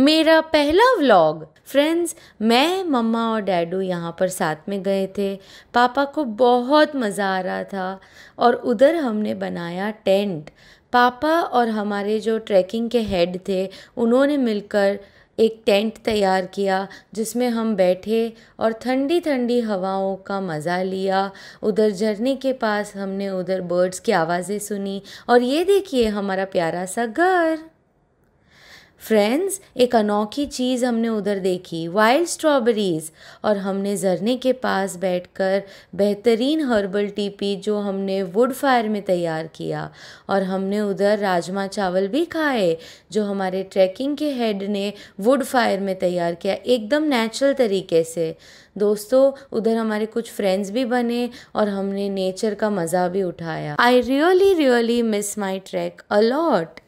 मेरा पहला vlog friends मैं मम्मा और डैडू यहाँ पर साथ में गए थे पापा को बहुत मज़ा आ रहा था और उधर हमने बनाया टेंट पापा और हमारे जो ट्रैकिंग के हेड थे उन्होंने मिलकर एक टेंट तैयार किया जिसमें हम बैठे और ठंडी ठंडी हवाओं का मज़ा लिया उधर झरने के पास हमने उधर बर्ड्स की आवाज़ें सुनी और ये देखिए हमारा प्यारा सा घर फ्रेंड्स एक अनोखी चीज़ हमने उधर देखी वाइल्ड स्ट्रॉबेरीज़ और हमने झरने के पास बैठकर बेहतरीन हर्बल टी पी जो हमने वुड फायर में तैयार किया और हमने उधर राजमा चावल भी खाए जो हमारे ट्रैकिंग के हेड ने वुड फायर में तैयार किया एकदम नेचुरल तरीके से दोस्तों उधर हमारे कुछ फ्रेंड्स भी बने और हमने नेचर का मज़ा भी उठाया I really really miss my track allot